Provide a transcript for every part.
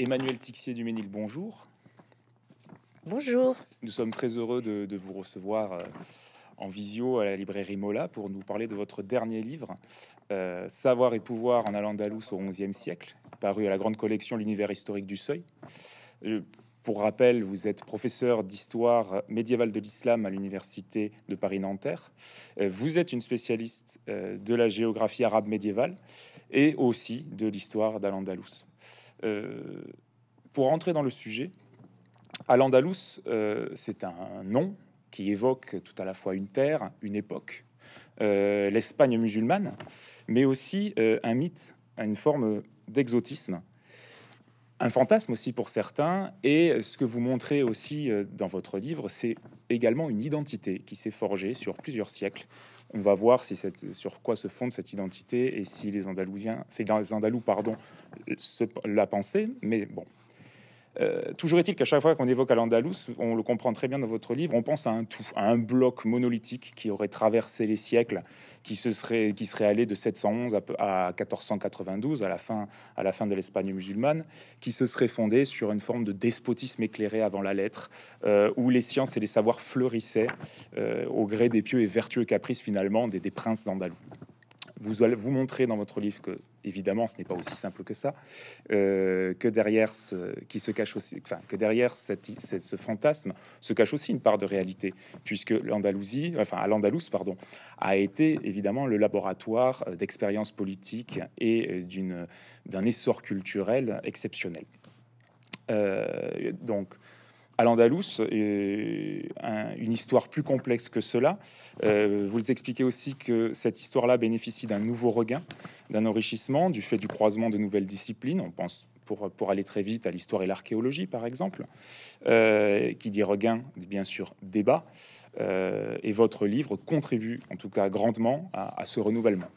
Emmanuel Tixier du Ménil, bonjour. Bonjour. Nous sommes très heureux de, vous recevoir euh, en visio à la librairie Mola pour nous parler de votre dernier livre, euh, Savoir et pouvoir en Al-Andalus au XIe siècle, paru à la grande collection L'univers historique du seuil. Euh, pour rappel, vous êtes professeur d'histoire médiévale de l'islam à l'université de Paris-Nanterre. Vous êtes une spécialiste de la géographie arabe médiévale et aussi de l'histoire d'Al-Andalus. Euh, pour rentrer dans le sujet, Al-Andalus, euh, c'est un nom qui évoque tout à la fois une terre, une époque, euh, l'Espagne musulmane, mais aussi un mythe, une forme d'exotisme un fantasme aussi pour certains. Et ce que vous montrez aussi euh, dans votre livre, c'est également une identité qui s'est forgée sur plusieurs siècles. On va voir si cette, sur quoi se fonde cette identité et si les Andalousiens, c'est les Andalous, pardon, la pensée Mais bon, euh, toujours est-il qu'à chaque fois qu'on évoque à on le comprend très bien dans votre livre, on pense à un tout, à un bloc monolithique qui aurait traversé les siècles, qui, se serait, qui serait allé de 711 à, 1492, à la fin, à la fin de l'Espagne musulmane, qui se serait fondé sur une forme de despotisme éclairé avant la lettre, euh, où les sciences et les savoirs fleurissaient euh, au gré des pieux et vertueux caprices finalement des, princes d'andalous vous allez vous montrer dans votre livre que, évidemment, ce n'est pas aussi simple que ça, euh, que derrière ce qui se cache aussi, enfin, que derrière cette, ce fantasme se cache aussi une part de réalité, puisque l'Andalousie, enfin, l'Andalous, pardon, a été évidemment le laboratoire euh, d'expériences politiques et euh, d'une d'un essor culturel exceptionnel. donc, à andalus une histoire plus complexe que cela. Euh, vous expliquez aussi que cette histoire-là bénéficie d'un nouveau regain, d'un enrichissement du fait du croisement de nouvelles disciplines. On pense pour, pour aller très vite à l'histoire et l'archéologie, par exemple, euh, qui dit regain, dit bien sûr débat. Euh, et votre livre contribue en tout cas grandement à ce renouvellement.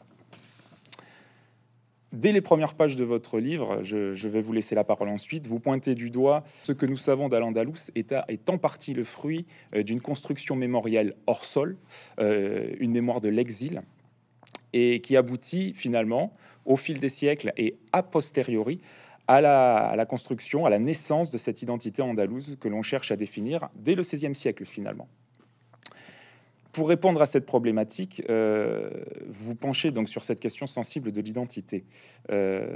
Dès les premières pages de votre livre, je, vais vous laisser la parole ensuite, vous pointez du doigt ce que nous savons d'Al-Andalus est, en partie le fruit euh, d'une construction mémorielle hors sol, euh, une mémoire de l'exil, et qui aboutit finalement, au fil des siècles et a posteriori, à la, à la construction, à la naissance de cette identité andalouse que l'on cherche à définir dès le XVIe siècle finalement pour répondre à cette problématique, euh, vous penchez donc sur cette question sensible de l'identité. Euh,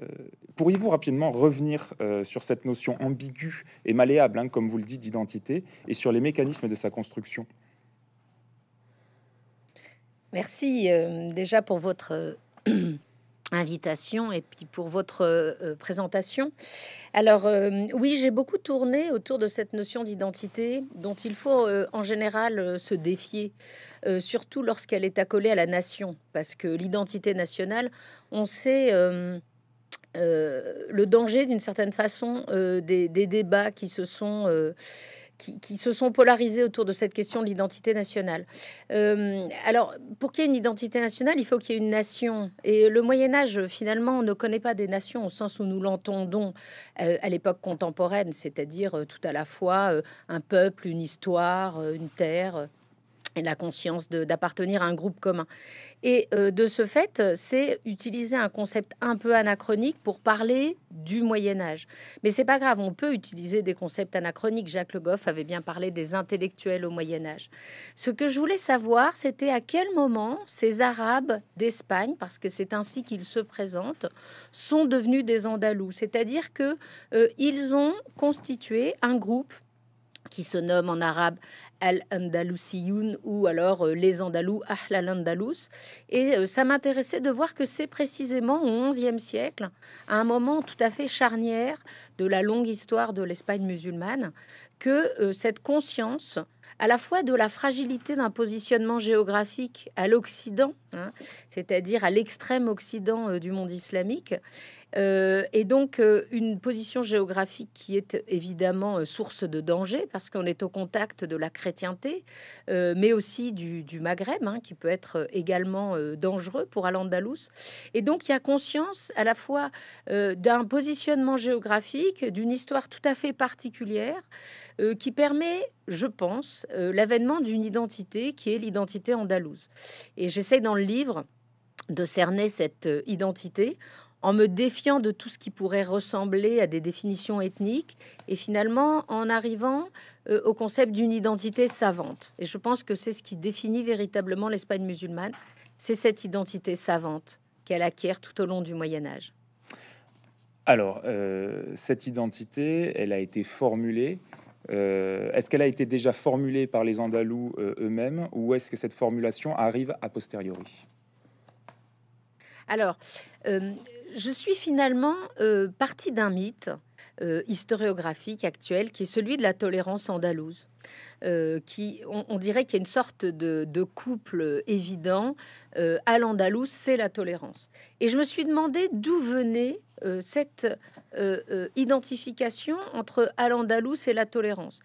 pourriez-vous rapidement revenir euh, sur cette notion ambiguë et malléable, hein, comme vous le dites, d'identité, et sur les mécanismes de sa construction Merci déjà pour votre invitation et puis pour votre euh, présentation. Alors euh, oui, j'ai beaucoup tourné autour de cette notion d'identité dont il faut euh, en général se défier, surtout lorsqu'elle est accolée à la nation, parce que l'identité nationale, on sait... le danger d'une certaine façon des, des, débats qui se sont qui, se sont polarisés autour de cette question de l'identité nationale. Euh, alors, pour qu'il y ait une identité nationale, il faut qu'il y ait une nation. Et le Moyen Âge, finalement, on ne connaît pas des nations au sens où nous l'entendons euh, à l'époque contemporaine, c'est-à-dire euh, tout à la fois un peuple, une histoire, une terre la conscience d'appartenir à un groupe commun. Et euh, de ce fait, c'est utiliser un concept un peu anachronique pour parler du Moyen Âge. Mais c'est pas grave, on peut utiliser des concepts anachroniques. Jacques Le Goff avait bien parlé des intellectuels au Moyen Âge. Ce que je voulais savoir, c'était à quel moment ces Arabes d'Espagne, parce que c'est ainsi qu'ils se présentent, sont devenus des Andalous, c'est-à-dire que euh, ils ont constitué un groupe qui se nomme en arabe Al-Andalusiyoun ou alors euh, les Andalous, Ahl al-Andalus. Et euh, ça m'intéressait de voir que c'est précisément au XIe siècle, à un moment tout à fait charnière de la longue histoire de l'Espagne musulmane, que euh, cette conscience à la fois de la fragilité d'un positionnement géographique à l'Occident, hein, c'est-à-dire à, l'extrême Occident du monde islamique, euh, et donc, euh, une position géographique qui est évidemment euh, source de danger, parce qu'on est au contact de la chrétienté, mais aussi du, Maghreb, hein, qui peut être également dangereux pour Al-Andalus. Et donc, il y a conscience à la fois d'un positionnement géographique, d'une histoire tout à fait particulière, qui permet je pense, l'avènement d'une identité qui est l'identité andalouse. Et j'essaie dans le livre de cerner cette identité en me défiant de tout ce qui pourrait ressembler à des définitions ethniques, et finalement en arrivant euh, au concept d'une identité savante. Et je pense que c'est ce qui définit véritablement l'Espagne musulmane, c'est cette identité savante qu'elle acquiert tout au long du Moyen Âge. Alors, euh, cette identité, elle a été formulée. Euh, est-ce qu'elle a été déjà formulée par les Andalous eux-mêmes ou est-ce que cette formulation arrive a posteriori Alors, je suis finalement euh, partie d'un mythe euh, historiographique actuel qui est celui de la tolérance andalouse. Euh, qui, on, dirait qu'il y a une sorte de, couple évident al à c'est la tolérance. Et je me suis demandé d'où venait cette identification entre al l'Andalous et la tolérance.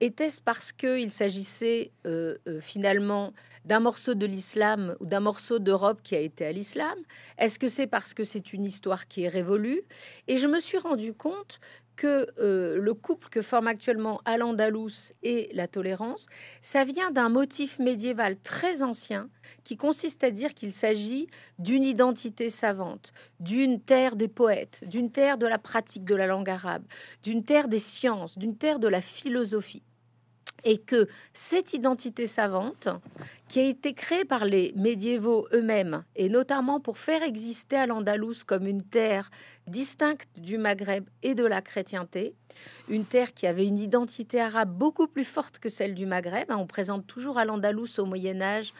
Était-ce parce qu'il s'agissait euh, euh, finalement d'un morceau de l'islam ou d'un morceau d'Europe qui a été à l'islam Est-ce que c'est parce que c'est une histoire qui est révolue Et je me suis rendu compte que euh, le couple que forme actuellement Al-Andalus et la tolérance, ça vient d'un motif médiéval très ancien qui consiste à dire qu'il s'agit d'une identité savante, d'une terre des poètes, d'une terre de la pratique de la langue arabe, d'une terre des sciences, d'une terre de la philosophie et que cette identité savante, qui a été créée par les médiévaux eux-mêmes, et notamment pour faire exister à l'Andalous comme une terre distincte du Maghreb et de la chrétienté, une terre qui avait une identité arabe beaucoup plus forte que celle du Maghreb. Hein, on présente toujours à l'Andalous au Moyen Âge,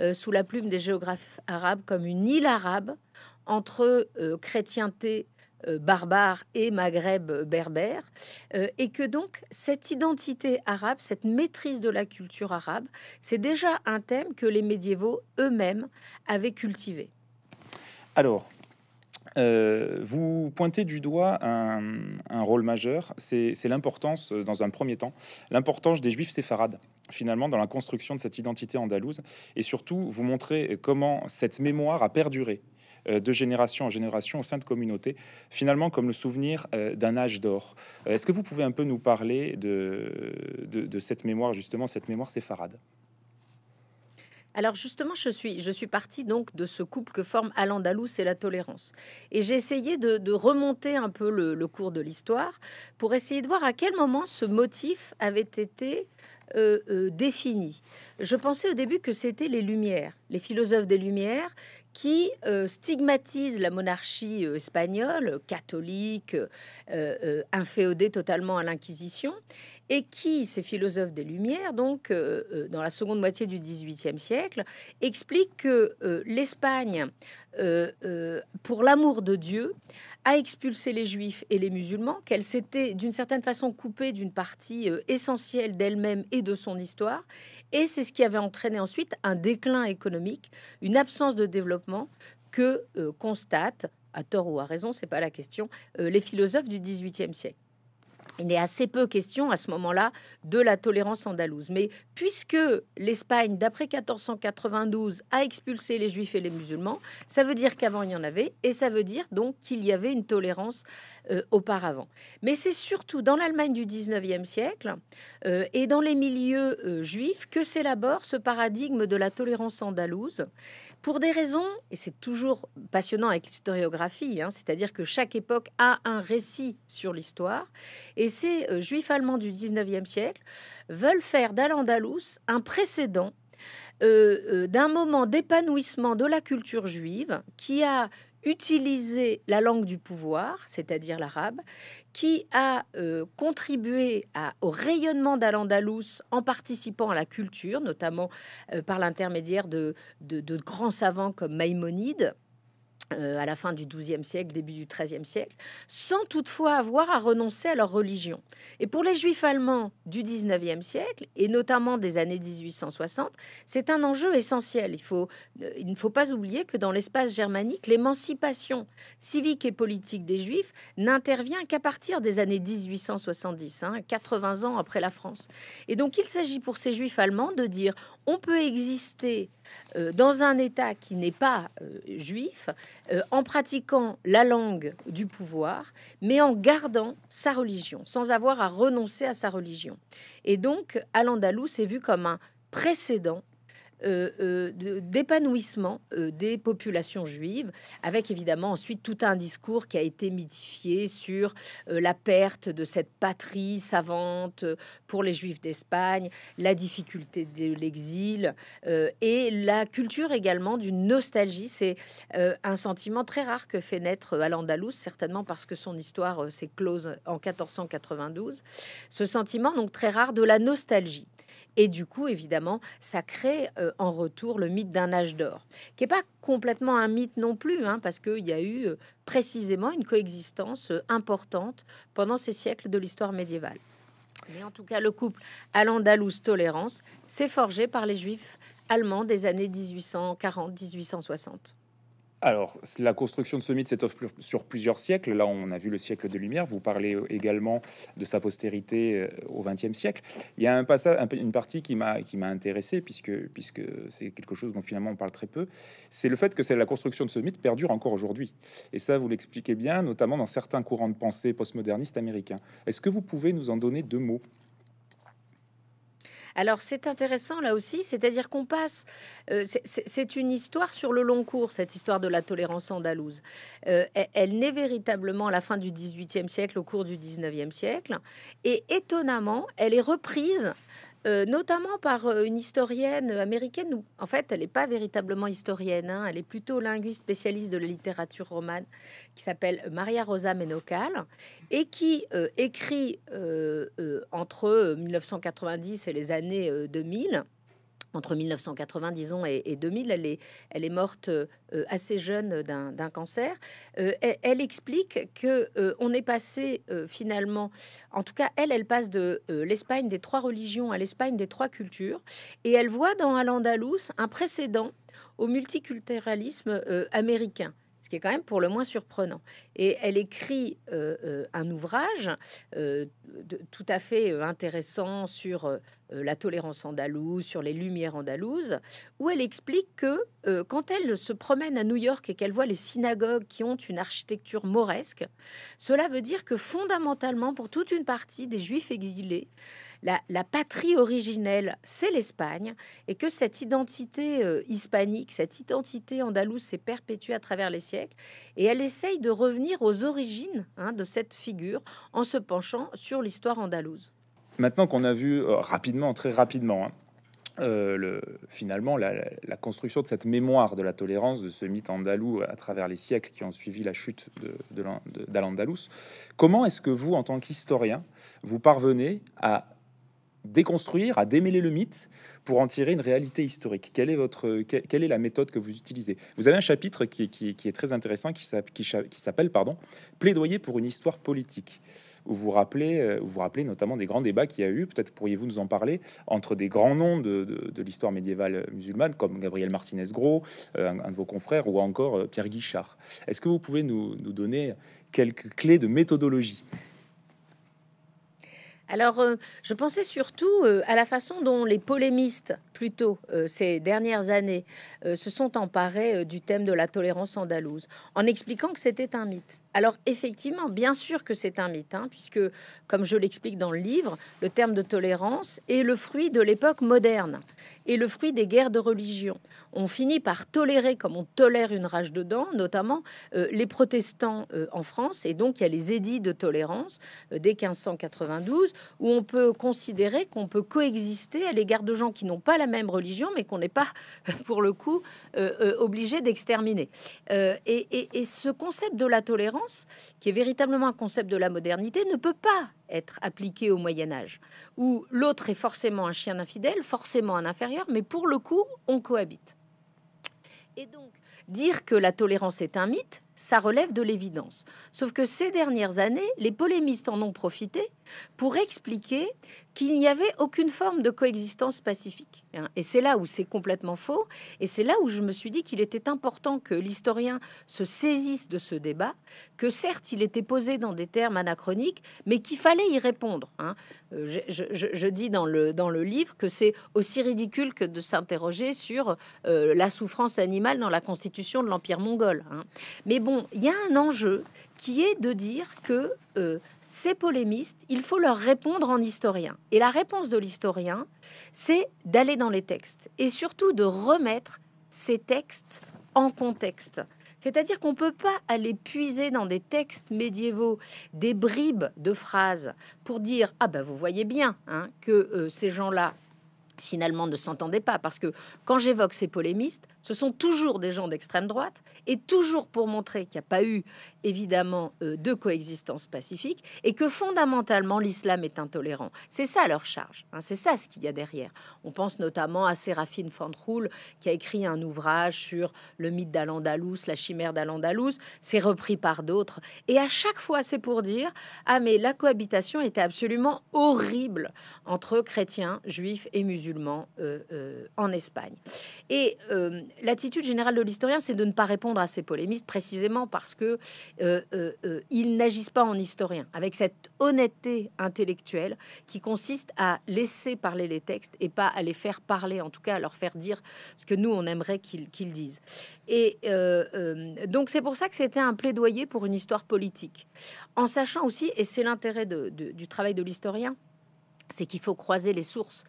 euh, sous la plume des géographes arabes, comme une île arabe entre euh, chrétienté euh, barbare et Maghreb euh, berbère, euh, et que donc cette identité arabe, cette maîtrise de la culture arabe, c'est déjà un thème que les médiévaux eux-mêmes avaient cultivé. Alors, vous pointez du doigt un, un rôle majeur, c'est l'importance, dans un premier temps, l'importance des juifs séfarades, finalement, dans la construction de cette identité andalouse, et surtout vous montrez comment cette mémoire a perduré euh, de génération en génération au sein de communautés, finalement comme le souvenir euh, d'un âge d'or. Euh, est-ce que vous pouvez un peu nous parler de, cette mémoire, justement, cette mémoire séfarade alors justement, je suis, je suis partie donc de ce couple que forment Al-Andalus et la tolérance. Et j'ai essayé de, remonter un peu le, cours de l'histoire pour essayer de voir à quel moment ce motif avait été défini. Je pensais au début que c'était les Lumières, les philosophes des Lumières, qui euh, stigmatise la monarchie euh, espagnole, catholique, euh, inféodée totalement à l'Inquisition, et qui, ces philosophes des Lumières, donc dans la seconde moitié du XVIIIe siècle, expliquent que l'Espagne, pour l'amour de Dieu, a expulsé les Juifs et les musulmans, qu'elle s'était d'une certaine façon coupée d'une partie essentielle d'elle-même et de son histoire, et c'est ce qui avait entraîné ensuite un déclin économique, une absence de développement que euh, constatent, à tort ou à raison, c'est pas la question, euh, les philosophes du XVIIIe siècle. Il est assez peu question à ce moment-là de la tolérance andalouse. Mais puisque l'Espagne, d'après 1492, a expulsé les juifs et les musulmans, ça veut dire qu'avant il y en avait, et ça veut dire donc qu'il y avait une tolérance euh, auparavant. Mais c'est surtout dans l'Allemagne du 19e siècle euh, et dans les milieux euh, juifs que s'élabore ce paradigme de la tolérance andalouse pour des raisons, et c'est toujours passionnant avec l'historiographie, hein, c'est-à-dire que chaque époque a un récit sur l'histoire, et ces juifs allemands du 19e siècle veulent faire d'Al-Andalus un précédent d'un moment d'épanouissement de la culture juive qui a utiliser la langue du pouvoir, c'est-à-dire l'arabe, qui a euh, contribué au rayonnement d'Al-Andalus en participant à la culture, notamment euh, par l'intermédiaire de, de grands savants comme Maïmonide euh, à la fin du XIIe siècle, début du XIIIe siècle, sans toutefois avoir à renoncer à leur religion. Et pour les juifs allemands du XIXe siècle, et notamment des années 1860, c'est un enjeu essentiel. Euh, il, ne faut pas oublier que dans l'espace germanique, l'émancipation civique et politique des juifs n'intervient qu'à partir des années 1870, 80 hein, ans après la France. Et donc il s'agit pour ces juifs allemands de dire on peut exister euh, dans un État qui n'est pas euh, juif euh, en pratiquant la langue du pouvoir, mais en gardant sa religion, sans avoir à renoncer à sa religion. Et donc, Al-Andalus est vu comme un précédent euh, euh, d'épanouissement euh, des populations juives, avec évidemment ensuite tout un discours qui a été mythifié sur la perte de cette patrie savante pour les juifs d'Espagne, la difficulté de l'exil et la culture également d'une nostalgie. C'est un sentiment très rare que fait naître à l'Andalous, certainement parce que son histoire s'est close en 1492. Ce sentiment donc très rare de la nostalgie. Et du coup, évidemment, ça crée euh, en retour le mythe d'un âge d'or, qui n'est pas complètement un mythe non plus, hein, parce qu'il y a eu euh, précisément une coexistence euh, importante pendant ces siècles de l'histoire médiévale. Mais en tout cas, le couple à l'Andalouse tolérance s'est forgé par les juifs allemands des années 1840-1860 alors, la construction de ce mythe s'étoffe sur plusieurs siècles. Là, on a vu le siècle de lumière. Vous parlez euh, également de sa postérité euh, au XXe siècle. Il y a un passage, une partie qui m'a qui m'a intéressé puisque puisque c'est quelque chose dont finalement on parle très peu. C'est le fait que c'est la construction de ce mythe perdure encore aujourd'hui. Et ça, vous l'expliquez bien, notamment dans certains courants de pensée postmodernistes américains. Est-ce que vous pouvez nous en donner deux mots alors c'est intéressant là aussi, c'est-à-dire qu'on passe, euh, c'est une histoire sur le long cours, cette histoire de la tolérance andalouse. Euh, elle, elle naît véritablement à la fin du XVIIIe siècle, au cours du XIXe siècle, et étonnamment, elle est reprise euh, notamment par euh, une historienne américaine. en fait, elle n'est pas véritablement historienne, hein. elle est plutôt linguiste spécialiste de la littérature romane, qui s'appelle Maria Rosa Menocal, et qui euh, écrit entre 1990 et les années 2000 entre 1990, disons, et, 2000. Elle est, elle est morte euh, assez jeune d'un cancer. Euh, elle, explique que euh, on est passé finalement, en tout cas, elle, elle passe de l'Espagne des trois religions à l'Espagne des trois cultures, et elle voit dans Al-Andalus un précédent au multiculturalisme américain ce qui est quand même pour le moins surprenant. Et elle écrit un ouvrage tout à fait intéressant sur euh, la tolérance andalouse, sur les lumières andalouses, où elle explique que euh, quand elle se promène à New York et qu'elle voit les synagogues qui ont une architecture mauresque, cela veut dire que fondamentalement, pour toute une partie des juifs exilés, la, patrie originelle, c'est l'Espagne, et que cette identité euh, hispanique, cette identité andalouse s'est perpétuée à travers les siècles, et elle essaye de revenir aux origines hein, de cette figure en se penchant sur l'histoire andalouse. Maintenant qu'on a vu euh, rapidement, très rapidement, hein, euh, finalement la, construction de cette mémoire de la tolérance, de ce mythe andalou à travers les siècles qui ont suivi la chute de, d'Al-Andalus. Comment est-ce que vous, en tant qu'historien, vous parvenez à déconstruire, à démêler le mythe pour en tirer une réalité historique. Quelle est, votre, quelle est la méthode que vous utilisez Vous avez un chapitre qui, est très intéressant, qui, qui s'appelle pardon, Plaidoyer pour une histoire politique. Où vous rappelez, euh, vous rappelez notamment des grands débats qu'il y a eu, peut-être pourriez-vous nous en parler, entre des grands noms de, l'histoire médiévale musulmane, comme Gabriel Martinez Gros, euh, un, de vos confrères, ou encore euh, Pierre Guichard. Est-ce que vous pouvez nous, nous donner quelques clés de méthodologie alors, euh, je pensais surtout euh, à la façon dont les polémistes, plutôt euh, ces dernières années, se sont emparés du thème de la tolérance andalouse, en expliquant que c'était un mythe. Alors, effectivement, bien sûr que c'est un mythe, hein, puisque, comme je l'explique dans le livre, le terme de tolérance est le fruit de l'époque moderne et le fruit des guerres de religion. On finit par tolérer, comme on tolère une rage de dents, notamment les protestants en France, et donc il y a les édits de tolérance dès 1592 où on peut considérer qu'on peut coexister à l'égard de gens qui n'ont pas la même religion, mais qu'on n'est pas, pour le coup, euh, euh, obligé d'exterminer. Euh, et, et ce concept de la tolérance, qui est véritablement un concept de la modernité, ne peut pas être appliqué au Moyen Âge, où l'autre est forcément un chien infidèle, forcément un inférieur, mais pour le coup, on cohabite. Et donc, dire que la tolérance est un mythe, ça relève de l'évidence. Sauf que ces dernières années, les polémistes en ont profité pour expliquer qu'il n'y avait aucune forme de coexistence pacifique. Hein. Et c'est là où c'est complètement faux, et c'est là où je me suis dit qu'il était important que l'historien se saisisse de ce débat, que certes il était posé dans des termes anachroniques, mais qu'il fallait y répondre. Hein. Euh, je, dis dans le, dans le livre que c'est aussi ridicule que de s'interroger sur euh, la souffrance animale dans la constitution de l'Empire mongol. Hein. Mais il y a un enjeu qui est de dire que euh, ces polémistes, il faut leur répondre en historien. Et la réponse de l'historien, c'est d'aller dans les textes et surtout de remettre ces textes en contexte. C'est-à-dire qu'on ne peut pas aller puiser dans des textes médiévaux des bribes de phrases pour dire Ah ben vous voyez bien hein, que euh, ces gens-là finalement ne s'entendaient pas. Parce que quand j'évoque ces polémistes, ce sont toujours des gens d'extrême droite et toujours pour montrer qu'il n'y a pas eu évidemment euh, de coexistence pacifique et que fondamentalement l'islam est intolérant. C'est ça leur charge. Hein. c'est ça ce qu'il y a derrière. On pense notamment à Séraphine Fantroul qui a écrit un ouvrage sur le mythe d'Al-Andalus, la chimère d'Al-Andalus. C'est repris par d'autres et à chaque fois c'est pour dire ah mais la cohabitation était absolument horrible entre chrétiens, juifs et musulmans euh, euh, en Espagne. Et l'attitude générale de l'historien, c'est de ne pas répondre à ces polémistes, précisément parce que euh, euh, euh, ils n'agissent pas en historien, avec cette honnêteté intellectuelle qui consiste à laisser parler les textes et pas à les faire parler, en tout cas à leur faire dire ce que nous on aimerait qu'ils disent. Et donc c'est pour ça que c'était un plaidoyer pour une histoire politique, en sachant aussi, et c'est l'intérêt du travail de l'historien, c'est qu'il faut croiser les sources,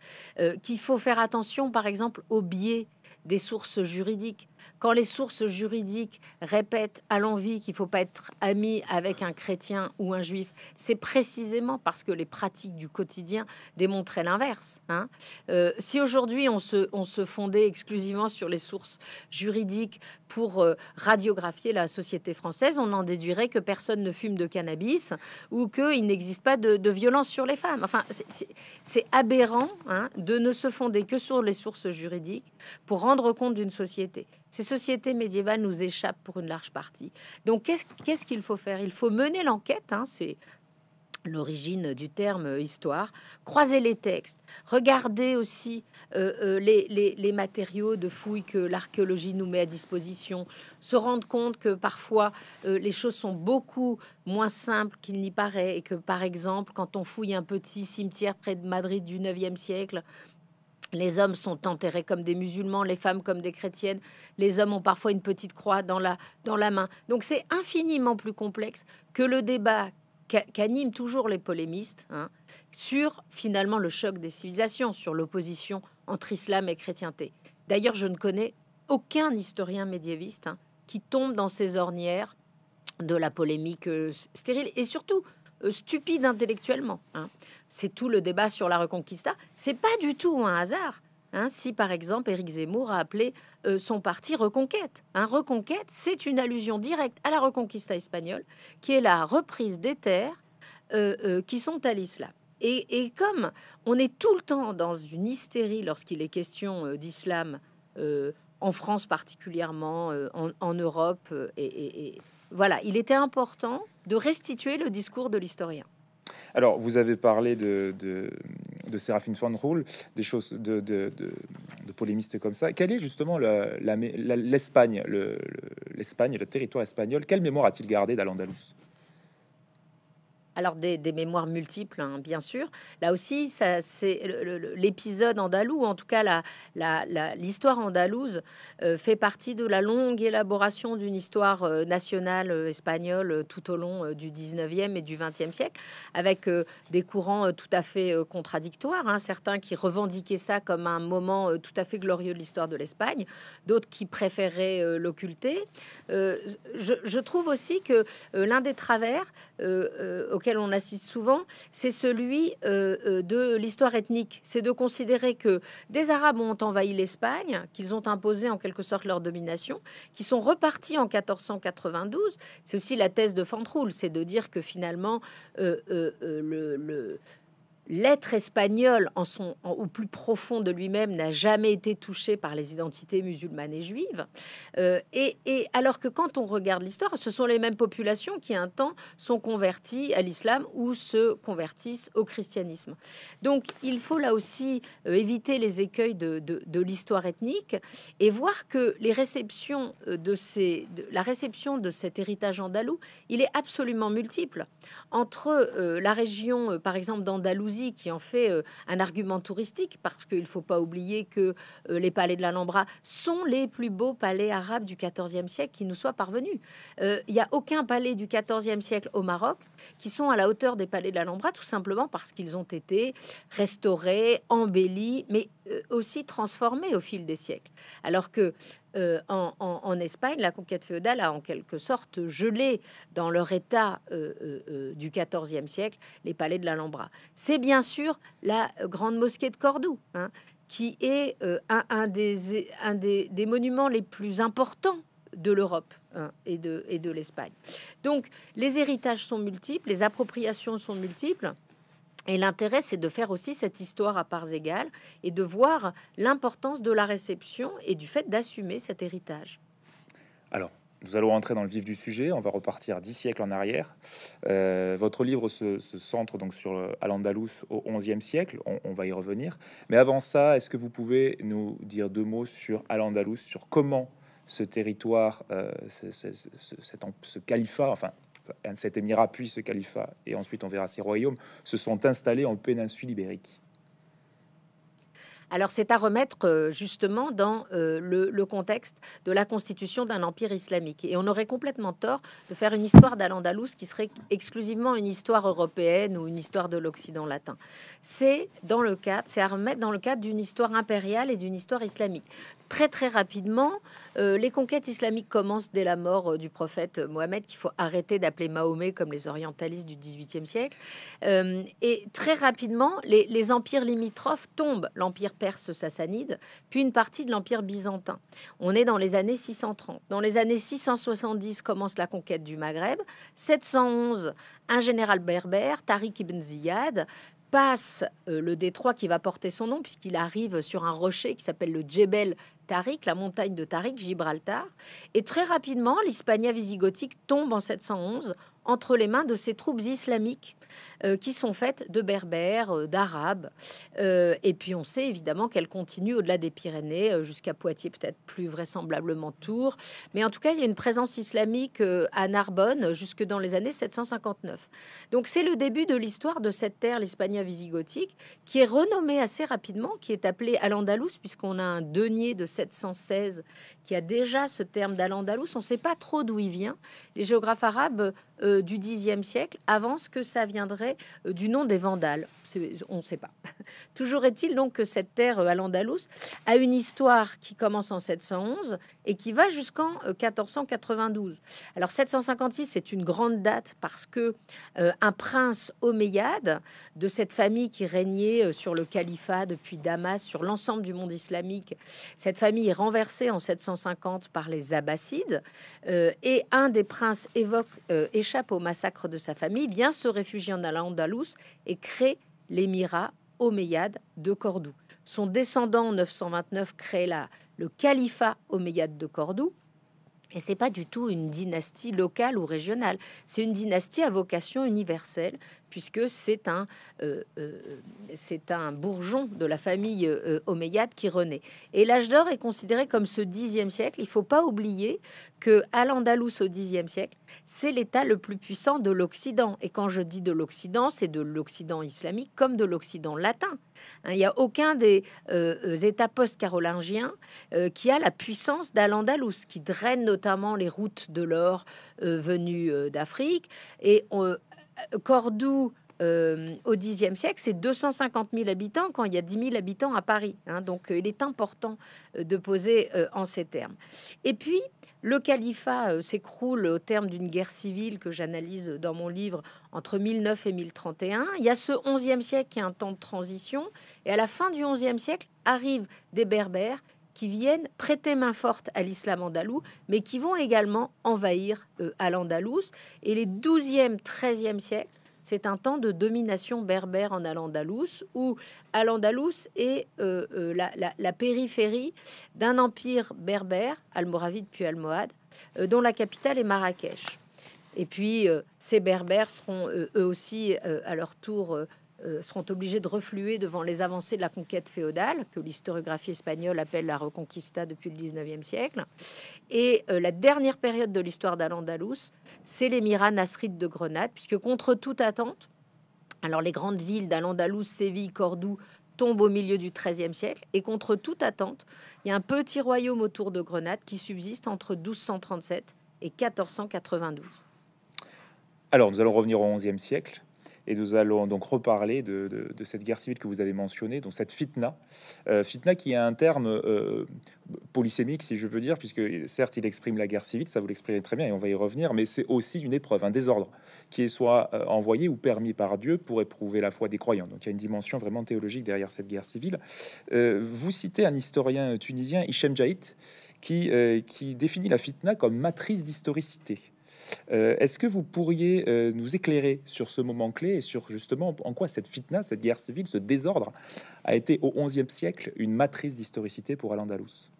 qu'il faut faire attention, par exemple, aux biais des sources juridiques quand les sources juridiques répètent à l'envie qu'il ne faut pas être ami avec un chrétien ou un juif, c'est précisément parce que les pratiques du quotidien démontraient l'inverse. Hein. Euh, si aujourd'hui on se, on se fondait exclusivement sur les sources juridiques pour euh, radiographier la société française, on en déduirait que personne ne fume de cannabis ou qu'il n'existe pas de, violence sur les femmes. Enfin, c'est aberrant hein, de ne se fonder que sur les sources juridiques pour rendre compte d'une société. Ces sociétés médiévales nous échappent pour une large partie. Donc, qu'est-ce qu'il faut faire Il faut mener l'enquête. Hein, c'est l'origine du terme euh, histoire, croiser les textes, regarder aussi euh, euh, les, matériaux de fouilles que l'archéologie nous met à disposition, se rendre compte que parfois les choses sont beaucoup moins simples qu'il n'y paraît et que par exemple quand on fouille un petit cimetière près de Madrid du 9e siècle, les hommes sont enterrés comme des musulmans, les femmes comme des chrétiennes. Les hommes ont parfois une petite croix dans la, dans la main. Donc c'est infiniment plus complexe que le débat qu'animent toujours les polémistes hein, sur finalement le choc des civilisations, sur l'opposition entre islam et chrétienté. D'ailleurs, je ne connais aucun historien médiéviste hein, qui tombe dans ces ornières de la polémique euh, stérile. Et surtout, euh, stupide intellectuellement. Hein. C'est tout le débat sur la Reconquista. C'est pas du tout un hasard. Hein, si par exemple Éric Zemmour a appelé euh, son parti Reconquête. un Reconquête, c'est une allusion directe à la Reconquista espagnole, qui est la reprise des terres euh, qui sont à l'islam. Et, comme on est tout le temps dans une hystérie lorsqu'il est question d'islam, en France particulièrement, en, Europe et voilà, il était important de restituer le discours de l'historien. Alors, vous avez parlé de, de, de Séraphine von des choses de, polémistes comme ça. Quelle est justement l'Espagne, le, l'Espagne, le, le territoire espagnol Quelle mémoire a-t-il gardé d'Al-Andalus alors des, mémoires multiples, hein, bien sûr. Là aussi, ça, c'est l'épisode andalou, en tout cas l'histoire andalouse, euh, fait partie de la longue élaboration d'une histoire euh, nationale euh, espagnole tout au long du 19e et du 20e siècle, avec des courants tout à fait contradictoires. Hein. certains qui revendiquaient ça comme un moment tout à fait glorieux de l'histoire de l'Espagne, d'autres qui préféraient l'occulter. Je, je, trouve aussi que l'un des travers on assiste souvent, c'est celui euh, euh, de l'histoire ethnique. C'est de considérer que des Arabes ont envahi l'Espagne, qu'ils ont imposé en quelque sorte leur domination, qui sont repartis en 1492. C'est aussi la thèse de Fantroul, c'est de dire que finalement, euh, le l'être espagnol, au plus profond de lui-même, n'a jamais été touché par les identités musulmanes et juives. Euh, et, alors que quand on regarde l'histoire, ce sont les mêmes populations qui, un temps, sont converties à l'islam ou se convertissent au christianisme. Donc, il faut là aussi euh, éviter les écueils de, l'histoire ethnique et voir que les réceptions euh, de ces, la réception de cet héritage andalou, il est absolument multiple entre la région, par exemple, d'Andalousie qui en fait euh, un argument touristique parce qu'il ne faut pas oublier que euh, les palais de l'Alhambra sont les plus beaux palais arabes du XIVe siècle qui nous soient parvenus. Il euh, n'y a aucun palais du XIVe siècle au Maroc qui sont à la hauteur des palais de l'Alhambra tout simplement parce qu'ils ont été restaurés, embellis, mais aussi transformés au fil des siècles. Alors que euh, en, Espagne, la conquête féodale a en quelque sorte gelé dans leur état euh, euh, du XIVe siècle les palais de l'Alhambra. C'est bien sûr la grande mosquée de Cordoue. Hein, qui est un, des, monuments les plus importants de l'Europe hein, et de l'Espagne. Donc les héritages sont multiples, les appropriations sont multiples. Et l'intérêt, c'est de faire aussi cette histoire à parts égales et de voir l'importance de la réception et du fait d'assumer cet héritage. Alors, nous allons rentrer dans le vif du sujet. On va repartir dix siècles en arrière. Euh, votre livre se, centre donc sur euh, Al-Andalus au XIe siècle. On, va y revenir. Mais avant ça, est-ce que vous pouvez nous dire deux mots sur Al-Andalus, sur comment ce territoire, euh, ce, ce, califat, enfin cet émirat puis ce califat, et ensuite on verra ces royaumes, se sont installés en péninsule ibérique. Alors c'est à remettre euh, justement dans euh, le, contexte de la constitution d'un empire islamique. Et on aurait complètement tort de faire une histoire d'Al-Andalus qui serait exclusivement une histoire européenne ou une histoire de l'Occident latin. C'est dans le cadre, c'est à remettre dans le cadre d'une histoire impériale et d'une histoire islamique. Très très rapidement, euh, les conquêtes islamiques commencent dès la mort euh, du prophète Mohammed, qu'il faut arrêter d'appeler Mahomet comme les orientalistes du XVIIIe siècle. Euh, et très rapidement, les, les empires limitrophes tombent. L'empire perse sassanide, puis une partie de l'empire byzantin. On est dans les années 630. Dans les années 670 commence la conquête du Maghreb. 711, un général berbère, Tariq ibn Ziyad, passe le détroit qui va porter son nom, puisqu'il arrive sur un rocher qui s'appelle le Djebel Tariq, la montagne de Tariq, Gibraltar. Et très rapidement, l'Hispania visigothique tombe en 711 entre les mains de ces troupes islamiques euh, qui sont faites de berbères, euh, d'arabes. Euh, et puis on sait évidemment qu'elles continuent au-delà des Pyrénées, jusqu'à Poitiers, peut-être plus vraisemblablement Tours. Mais en tout cas, il y a une présence islamique à Narbonne jusque dans les années 759. Donc c'est le début de l'histoire de cette terre, l'Hispania visigothique, qui est renommée assez rapidement, qui est appelée Al-Andalus, puisqu'on a un denier de 716 qui a déjà ce terme d'Al-Andalus. On ne sait pas trop d'où il vient. Les géographes arabes euh, du Xe siècle avance que ça viendrait euh, du nom des Vandales. On ne sait pas. Toujours est-il donc que cette terre euh, à l'Andalous a une histoire qui commence en 711 et qui va jusqu'en 1492. Alors 756 c'est une grande date parce que un prince omeyyade de cette famille qui régnait sur le califat depuis Damas sur l'ensemble du monde islamique, cette famille est renversée en 750 par les Abbassides et un des princes évoque, échappe au massacre de sa famille, vient se réfugier en Al-Andalus et crée l'émirat omeyyade de Cordoue. Son descendant en 929 crée la, le califat omeyyade de Cordoue. Et c'est pas du tout une dynastie locale ou régionale, c'est une dynastie à vocation universelle puisque c'est un, euh, euh, c'est un bourgeon de la famille euh, omeyyade qui renaît. Et l'âge d'or est considéré comme ce Xe siècle. Il ne faut pas oublier que al au Xe siècle, c'est l'État le plus puissant de l'Occident. Et quand je dis de l'Occident, c'est de l'Occident islamique comme de l'Occident latin. Hein, il n'y a aucun des États post-carolingiens qui a la puissance d'Al-Andalus, qui draine notamment les routes de l'or venues d'Afrique. Et euh, Cordoue, euh, au Xe siècle, c'est 250 000 habitants quand il y a 10 000 habitants à Paris. Hein. donc euh, il est important de poser en ces termes. Et puis, le califat s'écroule au terme d'une guerre civile que j'analyse dans mon livre entre 1009 et 1031. Il y a ce 11 siècle qui est un temps de transition. Et à la fin du 11 siècle, arrivent des Berbères qui viennent prêter main forte à l'islam andalou, mais qui vont également envahir Al-Andalus. Euh, Et les 12e, 13e siècles, c'est un temps de domination berbère en Al-Andalus, où Al-Andalus est euh, euh, la, périphérie d'un empire berbère, Almoravide puis Almohade, dont la capitale est Marrakech. Et puis, ces berbères seront eux aussi, à leur tour, euh, seront obligés de refluer devant les avancées de la conquête féodale, que l'historiographie espagnole appelle la Reconquista depuis le 19e siècle. Et euh, la dernière période de l'histoire d'Al-Andalus, c'est l'émirat Nasrid de Grenade, puisque contre toute attente, alors les grandes villes d'Al-Andalus, Séville, Cordoue, tombent au milieu du XIIIe siècle. Et contre toute attente, il y a un petit royaume autour de Grenade qui subsiste entre 1237 et 1492. Alors, nous allons revenir au XIe siècle. Et nous allons donc reparler de, cette guerre civile que vous avez mentionnée, donc cette fitna. Euh, fitna qui est un terme euh, polysémique, si je peux dire, puisque certes, il exprime la guerre civile, ça vous l'exprimez très bien et on va y revenir, mais c'est aussi une épreuve, un désordre qui est soit euh, envoyé ou permis par Dieu pour éprouver la foi des croyants. Donc il y a une dimension vraiment théologique derrière cette guerre civile. vous citez un historien tunisien, Hichem Jait, qui, qui définit la fitna comme matrice d'historicité. Euh, est-ce que vous pourriez euh, nous éclairer sur ce moment clé et sur justement en quoi cette fitna, cette guerre civile, ce désordre a été au XIe siècle une matrice d'historicité pour Al-Andalus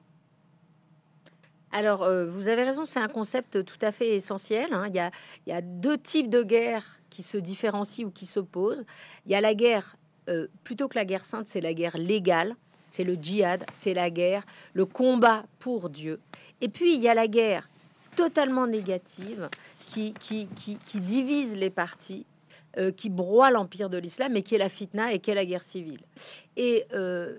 alors, euh, vous avez raison, c'est un concept tout à fait essentiel. Hein. Il, y a, il, y a, deux types de guerres qui se différencient ou qui s'opposent. Il y a la guerre, plutôt que la guerre sainte, c'est la guerre légale, c'est le djihad, c'est la guerre, le combat pour Dieu. Et puis, il y a la guerre totalement négative qui, qui, qui, qui divise les partis, euh, qui broie l'empire de l'islam et qui est la fitna et qui est la guerre civile. Et euh,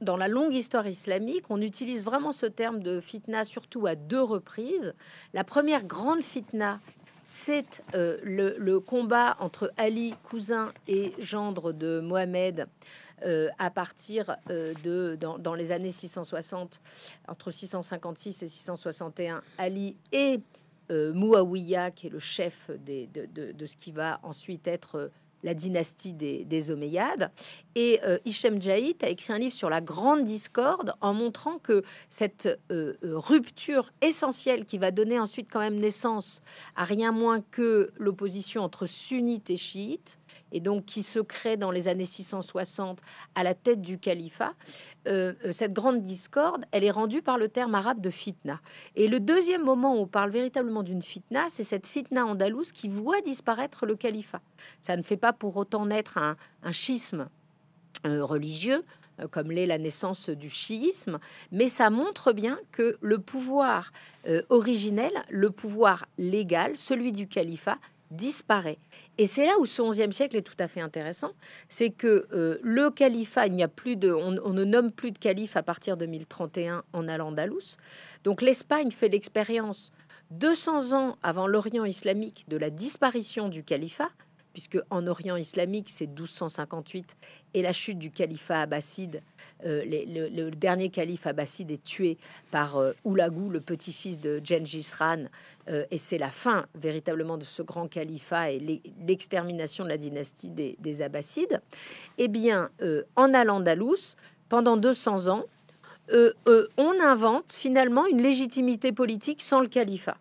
dans la longue histoire islamique, on utilise vraiment ce terme de fitna surtout à deux reprises. La première grande fitna c'est euh, le, le, combat entre Ali, cousin et gendre de Mohamed, euh, à partir euh, de dans, les années 660, entre 656 et 661, Ali et euh, qui est le chef de, ce qui va ensuite être la dynastie des, des Omeyyades. Et Hichem a écrit un livre sur la grande discorde en montrant que cette rupture essentielle qui va donner ensuite quand même naissance à rien moins que l'opposition entre sunnites et chiites et donc qui se crée dans les années 660 à la tête du califat, euh, euh, cette grande discorde, elle est rendue par le terme arabe de fitna. Et le deuxième moment où on parle véritablement d'une fitna, c'est cette fitna andalouse qui voit disparaître le califat. Ça ne fait pas pour autant naître un, schisme euh, religieux, comme l'est la naissance du chiisme, mais ça montre bien que le pouvoir originel, le pouvoir légal, celui du califat, disparaît. Et c'est là où ce XIe siècle est tout à fait intéressant, c'est que euh, le califat, n'y a plus de, on, ne nomme plus de calife à partir de 1031 en Al-Andalus. Donc l'Espagne fait l'expérience 200 ans avant l'Orient islamique de la disparition du califat puisque en Orient islamique, c'est 1258 et la chute du califat abbasside. Euh, le, dernier calife abbasside est tué par euh, Oulagou, le petit-fils de Gengis Khan, euh, et c'est la fin véritablement de ce grand califat et l'extermination de la dynastie des, abbassides. Eh bien, en Al-Andalus, pendant 200 ans, on invente finalement une légitimité politique sans le califat.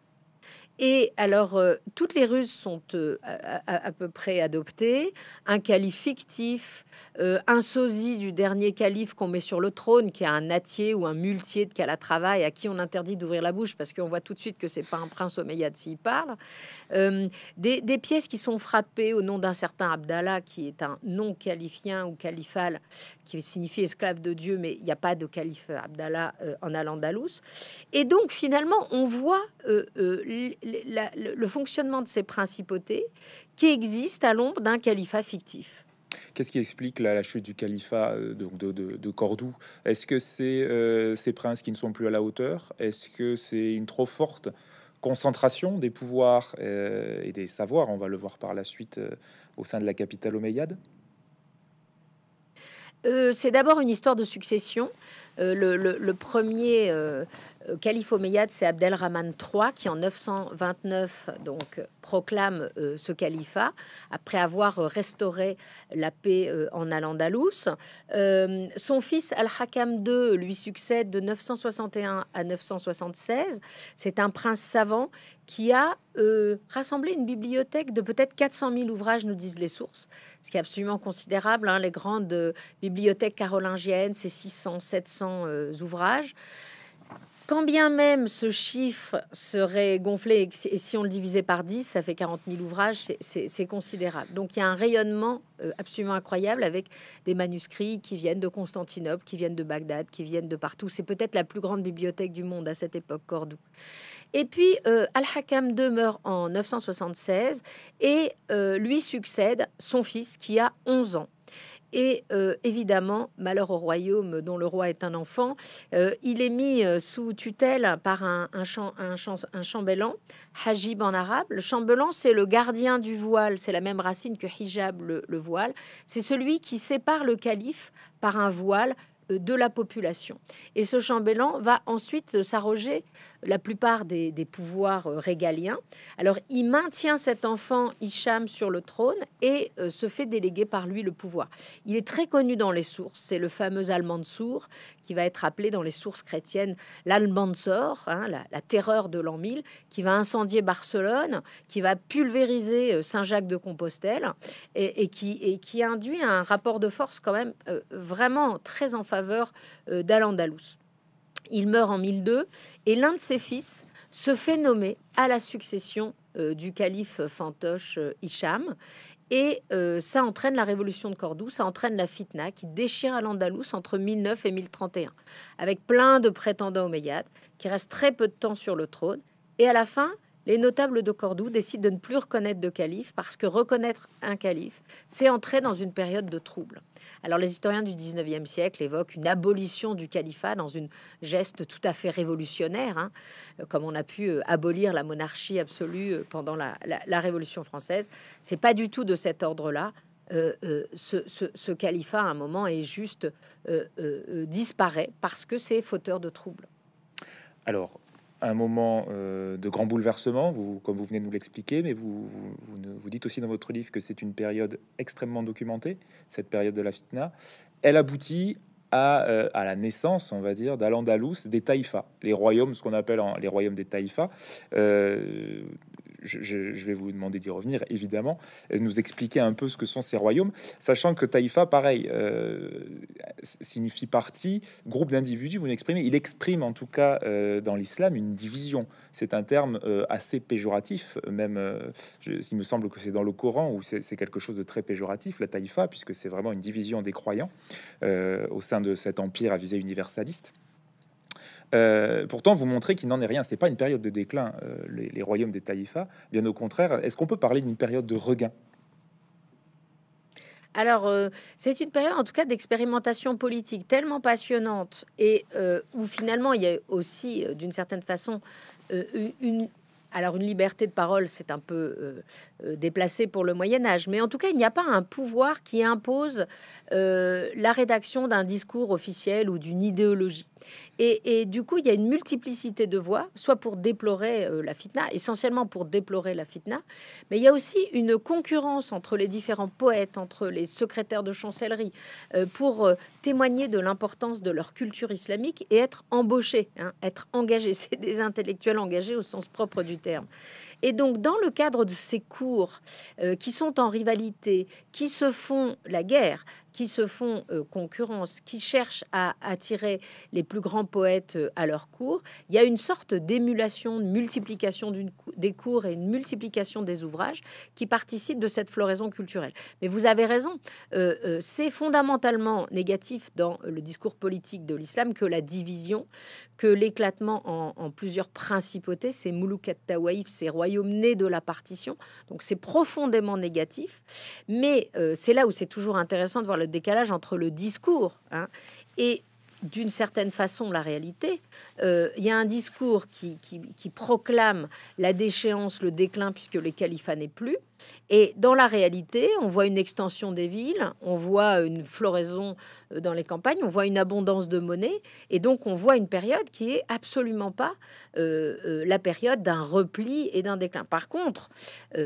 Et alors, euh, toutes les ruses sont euh, à, peu près adoptées. Un calife fictif, euh, un sosie du dernier calife qu'on met sur le trône, qui a un nattier ou un muletier de Calatrava et à qui on interdit d'ouvrir la bouche parce qu'on voit tout de suite que c'est pas un prince omeyyade s'il parle. Des, des, pièces qui sont frappées au nom d'un certain Abdallah, qui est un non califien ou califal, qui signifie esclave de Dieu, mais il n'y a pas de calife euh, Abdallah euh, en Al-Andalus. Et donc, finalement, on voit euh, le fonctionnement de ces principautés qui existent à l'ombre d'un califat fictif. Qu'est-ce qui explique la, chute du califat de, de Cordoue Est-ce que c'est ces princes qui ne sont plus à la hauteur Est-ce que c'est une trop forte concentration des pouvoirs et des savoirs On va le voir par la suite au sein de la capitale omeyyade euh, c'est d'abord une histoire de succession. Euh, le, premier euh, euh, calife omeyyade, c'est Abdelrahman III qui, en 929, donc, proclame ce califat après avoir restauré la paix en Al-Andalus. son fils Al-Hakam II lui succède de 961 à 976. C'est un prince savant qui a rassemblé une bibliothèque de peut-être 400 000 ouvrages, nous disent les sources, ce qui est absolument considérable. Hein. les grandes bibliothèques carolingiennes, c'est 600, 700. Euh, ouvrages. Quand bien même ce chiffre serait gonflé, et si on le divisait par 10, ça fait 40 000 ouvrages, c'est considérable. Donc il y a un rayonnement euh, absolument incroyable avec des manuscrits qui viennent de Constantinople, qui viennent de Bagdad, qui viennent de partout. C'est peut-être la plus grande bibliothèque du monde à cette époque, Cordoue. Et puis euh, Al-Hakam demeure en 976 et lui succède son fils qui a 11 ans. Et euh, évidemment, malheur au royaume dont le roi est un enfant, euh, il est mis euh, sous tutelle par un, un, un, chambellan, hajib en arabe. Le chambellan, c'est le gardien du voile, c'est la même racine que hijab, le, le voile. C'est celui qui sépare le calife par un voile de la population. Et ce chambellan va ensuite s'arroger la plupart des, pouvoirs euh, régaliens. Alors il maintient cet enfant Hicham sur le trône et euh, se fait déléguer par lui le pouvoir. Il est très connu dans les sources, c'est le fameux Almanzor, qui va être appelé dans les sources chrétiennes l'almansor hein, la, terreur de l'an 1000, qui va incendier Barcelone, qui va pulvériser euh, Saint-Jacques de Compostelle et, qui, induit un rapport de force quand même vraiment très en faveur d'Al-Andalus. Il meurt en 1002 et l'un de ses fils se fait nommer à la succession euh, du calife fantoche Isham euh, Hicham. Et euh, ça entraîne la révolution de Cordoue, ça entraîne la fitna qui déchire à l'Andalous entre 1009 et 1031, avec plein de prétendants omeyyades qui restent très peu de temps sur le trône. Et à la fin, les notables de Cordoue décident de ne plus reconnaître de calife parce que reconnaître un calife, c'est entrer dans une période de trouble. Alors les historiens du 19e siècle évoquent une abolition du califat dans un geste tout à fait révolutionnaire, hein, euh, comme on a pu euh, abolir la monarchie absolue euh, pendant la, Révolution française. C'est pas du tout de cet ordre-là. ce, califat à un moment est juste disparaît parce que c'est fauteur de trouble. Alors, un moment euh, de grand bouleversement, vous, comme vous venez de nous l'expliquer, mais vous, vous, dites aussi dans votre livre que c'est une période extrêmement documentée, cette période de la fitna. Elle aboutit à, euh, la naissance, on va dire, d'Al-Andalus, des Taïfas, les royaumes, ce qu'on appelle les royaumes des Taïfas. Euh, je, vais vous demander d'y revenir, évidemment, nous expliquer un peu ce que sont ces royaumes, sachant que Taïfa, pareil, euh, signifie partie, groupe d'individus, vous l'exprimez. Il exprime en tout cas euh, dans l'islam une division. C'est un terme euh, assez péjoratif, même s'il me semble que c'est dans le Coran où c'est quelque chose de très péjoratif, la Taïfa, puisque c'est vraiment une division des croyants au sein de cet empire à visée universaliste. Euh, pourtant, vous montrez qu'il n'en est rien. n'est pas une période de déclin, euh, les, royaumes des taïfas. Bien au contraire, est-ce qu'on peut parler d'une période de regain alors, euh, c'est une période, en tout cas, d'expérimentation politique tellement passionnante et où finalement il y a aussi, d'une certaine façon, une, alors une liberté de parole, c'est un peu déplacé pour le Moyen Âge, mais en tout cas, il n'y a pas un pouvoir qui impose la rédaction d'un discours officiel ou d'une idéologie. Et, du coup, il y a une multiplicité de voix, soit pour déplorer euh, la fitna, essentiellement pour déplorer la fitna, mais il y a aussi une concurrence entre les différents poètes, entre les secrétaires de chancellerie, euh, pour euh, témoigner de l'importance de leur culture islamique et être embauchés, hein, être engagés. C'est des intellectuels engagés au sens propre du terme. Et donc, dans le cadre de ces cours qui sont en rivalité, qui se font la guerre, qui se font euh, concurrence, qui cherchent à attirer les plus grands poètes euh, à leur cours. Il y a une sorte d'émulation, de multiplication des cours et une multiplication des ouvrages qui participent de cette floraison culturelle. Mais vous avez raison, euh, c'est fondamentalement négatif dans le discours politique de l'islam que la division, que l'éclatement en, plusieurs principautés, ces Mouloukat Tawaïf, ces royaumes nés de la partition. Donc c'est profondément négatif. Mais c'est là où c'est toujours intéressant de voir le décalage entre le discours hein, et d'une certaine façon la réalité. il euh, y a un discours qui, proclame la déchéance, le déclin, puisque les califats n'est plus. Et dans la réalité, on voit une extension des villes, on voit une floraison euh, dans les campagnes, on voit une abondance de monnaie, et donc on voit une période qui est absolument pas euh, la période d'un repli et d'un déclin. Par contre,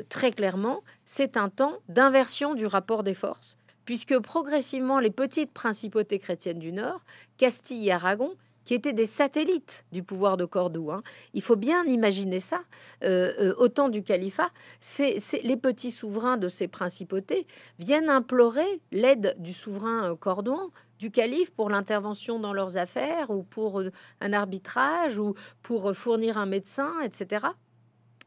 très clairement, c'est un temps d'inversion du rapport des forces puisque progressivement les petites principautés chrétiennes du Nord, Castille et Aragon, qui étaient des satellites du pouvoir de Cordoue. Hein, il faut bien imaginer ça. Euh, euh, au temps du califat, c'est, les petits souverains de ces principautés viennent implorer l'aide du souverain euh, cordouan du calife pour l'intervention dans leurs affaires ou pour un arbitrage ou pour fournir un médecin, etc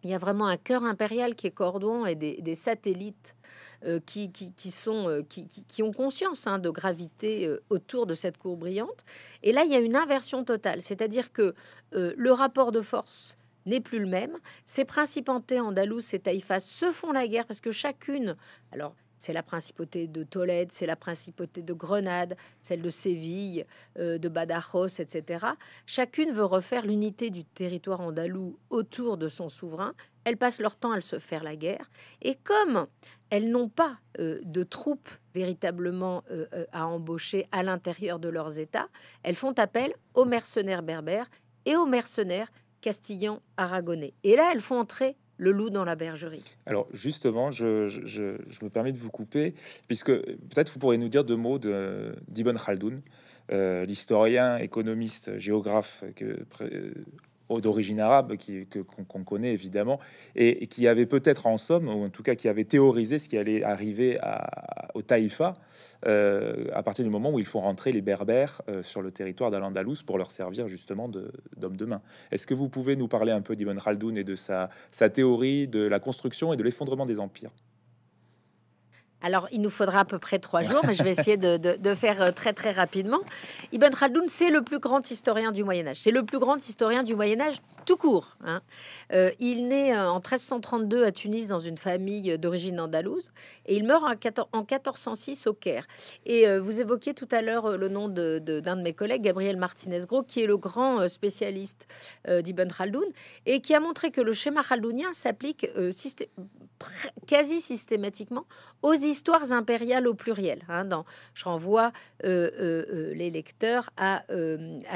il y a vraiment un cœur impérial qui est Cordon et des, satellites euh, qui, qui, sont, euh, qui, ont conscience hein, de gravité euh, autour de cette cour brillante. Et là, il y a une inversion totale, c'est-à-dire que le rapport de force n'est plus le même. Ces principautés andalouses et taïfas se font la guerre parce que chacune, alors c'est la principauté de Tolède, c'est la principauté de Grenade, celle de Séville, euh, de Badajoz, etc. Chacune veut refaire l'unité du territoire andalou autour de son souverain. Elles passent leur temps à se faire la guerre. Et comme elles n'ont pas euh, de troupes véritablement euh, à embaucher à l'intérieur de leurs États, elles font appel aux mercenaires berbères et aux mercenaires castillans aragonais. Et là, elles font entrer le loup dans la bergerie. Alors justement, je, me permets de vous couper, puisque peut-être vous pourrez nous dire deux mots d'Ibn de, Khaldoun, euh, l'historien, économiste, géographe que, d'origine arabe que, qu'on connaît évidemment, et, qui avait peut-être en somme, ou en tout cas qui avait théorisé ce qui allait arriver au Taïfa euh, à partir du moment où ils font rentrer les Berbères euh, sur le territoire d'Al-Andalus pour leur servir justement de, d'hommes de main. Est-ce que vous pouvez nous parler un peu d'Ibn Khaldoun et de sa théorie de la construction et de l'effondrement des empires alors, il nous faudra à peu près trois jours, mais je vais essayer de, faire euh, très très rapidement. Ibn Khaldoun, c'est le plus grand historien du Moyen Âge. C'est le plus grand historien du Moyen Âge tout court. Hein. Euh, il naît euh, en 1332 à Tunis dans une famille d'origine andalouse et il meurt en, 1406 au Caire. Et vous évoquiez tout à l'heure le nom d'un de, mes collègues, Gabriel Martinez-Gros, qui est le grand spécialiste d'Ibn Khaldoun et qui a montré que le schéma khaldounien s'applique quasi systématiquement aux histoires impériales au pluriel. Hein, je renvoie euh, euh, euh, les lecteurs à,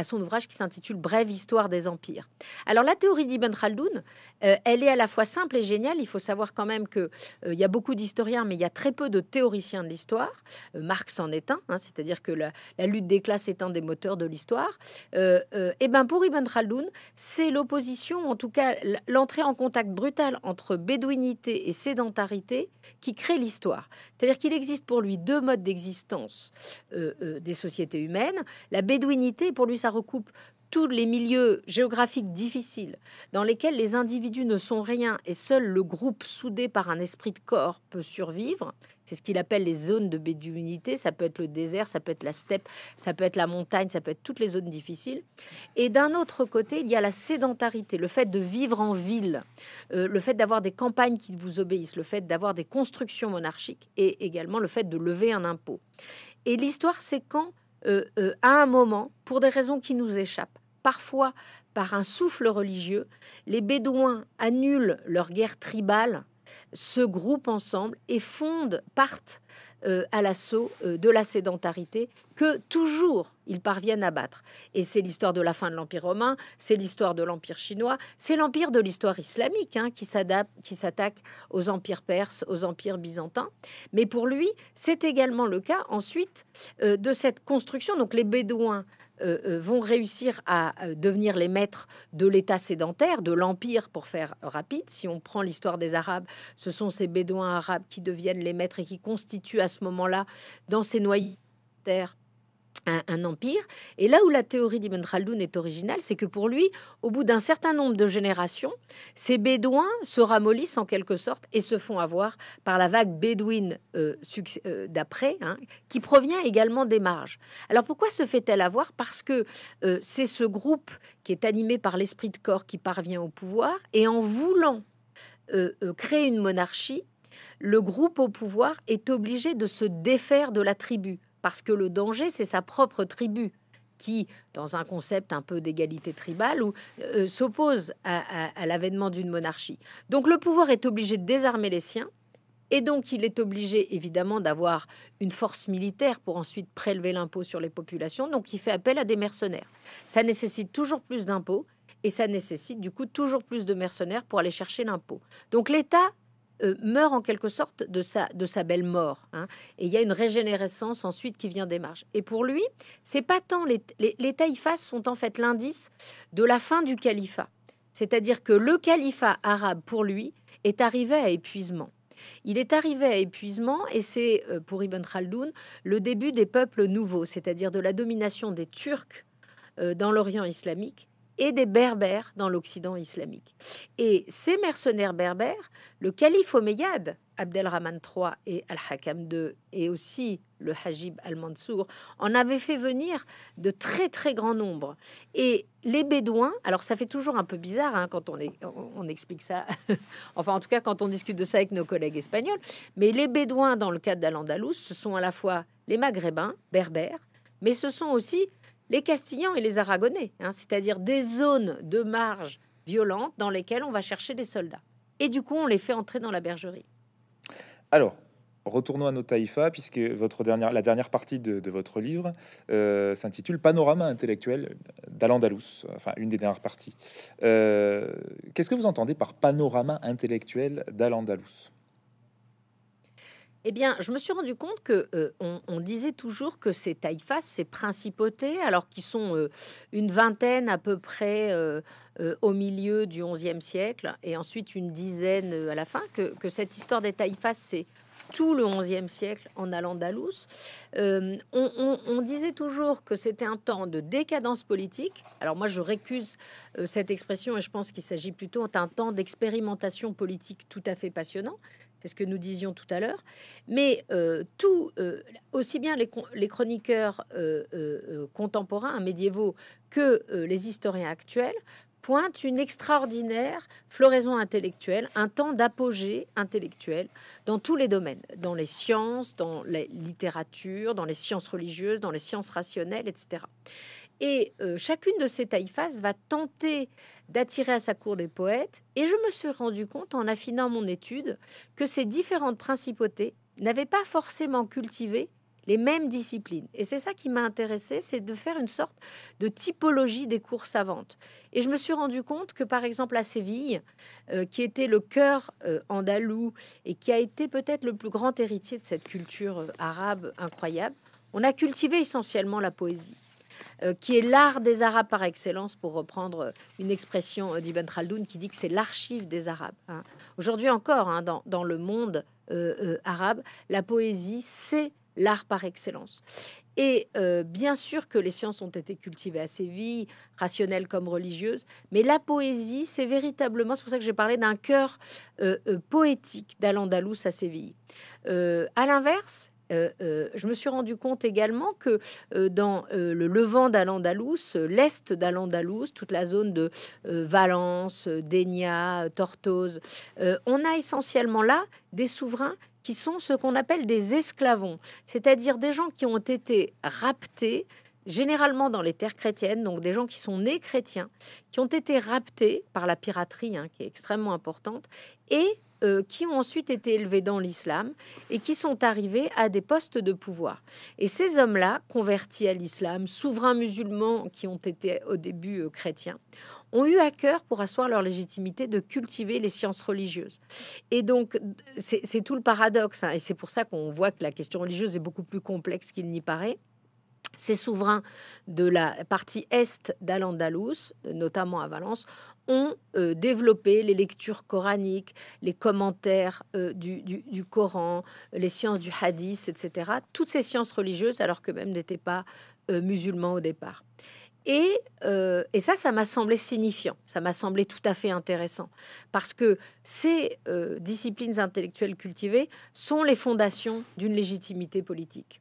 son ouvrage qui s'intitule Brève histoire des empires. Alors la théorie d'Ibn Khaldoun, elle est à la fois simple et géniale. Il faut savoir quand même que il y a beaucoup d'historiens, mais il y a très peu de théoriciens de l'histoire. Marx en est un, hein, c'est-à-dire que la, lutte des classes est un des moteurs de l'histoire. et eh ben pour Ibn Khaldoun, c'est l'opposition, en tout cas l'entrée en contact brutal entre bédouinité et sédentarité qui crée l'histoire. C'est-à-dire qu'il existe pour lui deux modes d'existence euh, euh, des sociétés humaines. La bédouinité, pour lui, ça recoupe tous les milieux géographiques difficiles dans lesquels les individus ne sont rien et seul le groupe soudé par un esprit de corps peut survivre, c'est ce qu'il appelle les zones de béduinité, ça peut être le désert, ça peut être la steppe, ça peut être la montagne, ça peut être toutes les zones difficiles. Et d'un autre côté, il y a la sédentarité, le fait de vivre en ville, euh, le fait d'avoir des campagnes qui vous obéissent, le fait d'avoir des constructions monarchiques et également le fait de lever un impôt. Et l'histoire, c'est quand euh, euh, à un moment, pour des raisons qui nous échappent, parfois par un souffle religieux, les Bédouins annulent leur guerre tribale, se groupent ensemble et fondent, partent euh, à l'assaut euh, de la sédentarité que toujours ils parviennent à battre. Et c'est l'histoire de la fin de l'Empire romain, c'est l'histoire de l'Empire chinois, c'est l'empire de l'histoire islamique hein, qui qui s'attaque aux empires perses, aux empires byzantins. Mais pour lui, c'est également le cas ensuite euh, de cette construction. Donc les Bédouins euh, euh, vont réussir à euh, devenir les maîtres de l'État sédentaire, de l'Empire, pour faire rapide. Si on prend l'histoire des Arabes, ce sont ces Bédouins arabes qui deviennent les maîtres et qui constituent à ce moment-là, dans ces noyers terres, un, empire. Et là où la théorie d'Ibn Khaldoun est originale, c'est que pour lui, au bout d'un certain nombre de générations, ces bédouins se ramollissent en quelque sorte et se font avoir par la vague bédouine euh, euh, d'après, hein, qui provient également des marges. Alors pourquoi se fait-elle avoir Parce que euh, c'est ce groupe qui est animé par l'esprit de corps qui parvient au pouvoir et en voulant créer une monarchie, le groupe au pouvoir est obligé de se défaire de la tribu parce que le danger, c'est sa propre tribu qui, dans un concept un peu d'égalité tribale, ou euh, s'oppose à, à l'avènement d'une monarchie. Donc le pouvoir est obligé de désarmer les siens, et donc il est obligé évidemment d'avoir une force militaire pour ensuite prélever l'impôt sur les populations, donc il fait appel à des mercenaires. Ça nécessite toujours plus d'impôts, et ça nécessite du coup toujours plus de mercenaires pour aller chercher l'impôt. Donc l'État euh, meurt en quelque sorte de sa, de sa belle mort. Hein. Et il y a une régénérescence ensuite qui vient des marges. Et pour lui, c'est pas tant les, les, taïfas sont en fait l'indice de la fin du califat. C'est-à-dire que le califat arabe, pour lui, est arrivé à épuisement. Il est arrivé à épuisement et c'est, euh, pour Ibn Khaldoun, le début des peuples nouveaux, c'est-à-dire de la domination des Turcs euh, dans l'Orient islamique et des Berbères dans l'Occident islamique. Et ces mercenaires berbères, le calife omeyyade, Abdelrahman III et Al-Hakam II, et aussi le Hajib al-Mansour, en avaient fait venir de très très grands nombres. Et les Bédouins, alors ça fait toujours un peu bizarre hein, quand on, on explique ça, enfin en tout cas quand on discute de ça avec nos collègues espagnols, mais les Bédouins dans le cadre d'Al-Andalus, ce sont à la fois les Maghrébins, berbères, mais ce sont aussi les Castillans et les Aragonais, hein, c'est-à-dire des zones de marge violente dans lesquelles on va chercher des soldats. Et du coup, on les fait entrer dans la bergerie. Alors, retournons à nos taïfas, puisque votre dernière, la dernière partie de, votre livre euh, s'intitule Panorama intellectuel d'Al-Andalus, enfin une des dernières parties. Euh, qu'est-ce que vous entendez par panorama intellectuel d'Al-Andalus eh bien, je me suis rendu compte que euh, on, disait toujours que ces taïfas, ces principautés, alors qu'ils sont euh, une vingtaine à peu près euh, au milieu du XIe siècle, et ensuite une dizaine à la fin, que, cette histoire des taïfas, c'est tout le XIe siècle en Al-Andalus. on, disait toujours que c'était un temps de décadence politique. Alors moi, je récuse cette expression et je pense qu'il s'agit plutôt d'un temps d'expérimentation politique tout à fait passionnant. C'est ce que nous disions tout à l'heure. Mais euh, tout, euh, aussi bien les, chroniqueurs euh, contemporains, hein, médiévaux, que les historiens actuels, pointent une extraordinaire floraison intellectuelle, un temps d'apogée intellectuel dans tous les domaines, dans les sciences, dans la littérature, dans les sciences religieuses, dans les sciences rationnelles, etc. Et euh, chacune de ces taïfas va tenter d'attirer à sa cour des poètes. Et je me suis rendu compte, en affinant mon étude, que ces différentes principautés n'avaient pas forcément cultivé les mêmes disciplines. Et c'est ça qui m'a intéressé, c'est de faire une sorte de typologie des cours savantes. Et je me suis rendu compte que, par exemple, à Séville, euh, qui était le cœur euh, andalou et qui a été peut-être le plus grand héritier de cette culture arabe incroyable, on a cultivé essentiellement la poésie. Euh, qui est l'art des Arabes par excellence, pour reprendre euh, une expression euh, d'Ibn Khaldoun, qui dit que c'est l'archive des Arabes. Hein. Aujourd'hui encore, hein, dans, le monde arabe, la poésie, c'est l'art par excellence. Et bien sûr que les sciences ont été cultivées à Séville, rationnelles comme religieuses, mais la poésie, c'est véritablement, c'est pour ça que j'ai parlé d'un cœur poétique d'Al-Andalus à Séville. à l'inverse, euh, euh, je me suis rendu compte également que euh, dans le Levant d'Al-Andalus, l'Est d'Al-Andalus, toute la zone de Valence, Dénia, Tortose, on a essentiellement là des souverains qui sont ce qu'on appelle des esclavons, c'est-à-dire des gens qui ont été raptés généralement dans les terres chrétiennes, donc des gens qui sont nés chrétiens, qui ont été raptés par la piraterie, hein, qui est extrêmement importante, et euh, qui ont ensuite été élevés dans l'islam et qui sont arrivés à des postes de pouvoir. Et ces hommes-là, convertis à l'islam, souverains musulmans qui ont été au début euh, chrétiens, ont eu à cœur, pour asseoir leur légitimité, de cultiver les sciences religieuses. Et donc, c'est tout le paradoxe, hein, et c'est pour ça qu'on voit que la question religieuse est beaucoup plus complexe qu'il n'y paraît. Ces souverains de la partie est d'Al-Andalus, notamment à Valence, ont euh, développé les lectures coraniques, les commentaires euh, du, du, Coran, les sciences du hadith, etc. Toutes ces sciences religieuses, alors que même n'étaient pas euh, musulmans au départ. Et, et ça, ça m'a semblé signifiant, ça m'a semblé tout à fait intéressant, parce que ces disciplines intellectuelles cultivées sont les fondations d'une légitimité politique.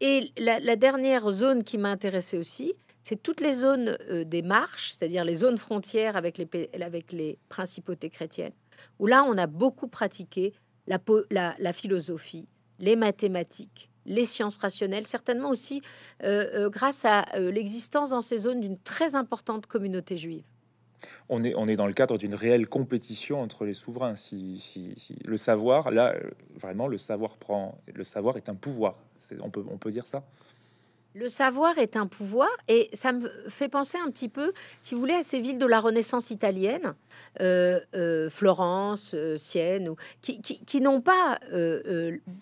Et la, la dernière zone qui m'a intéressée aussi, c'est toutes les zones euh, des marches, c'est-à-dire les zones frontières avec les, avec les principautés chrétiennes, où là, on a beaucoup pratiqué la, la philosophie, les mathématiques, les sciences rationnelles, certainement aussi euh, euh, grâce à l'existence dans ces zones d'une très importante communauté juive. On est, dans le cadre d'une réelle compétition entre les souverains. Si, le savoir, là, vraiment, le savoir prend, le savoir est un pouvoir. on peut dire ça. Le savoir est un pouvoir et ça me fait penser un petit peu, si vous voulez, à ces villes de la Renaissance italienne, euh, euh, Florence, euh, Sienne, qui, n'ont pas,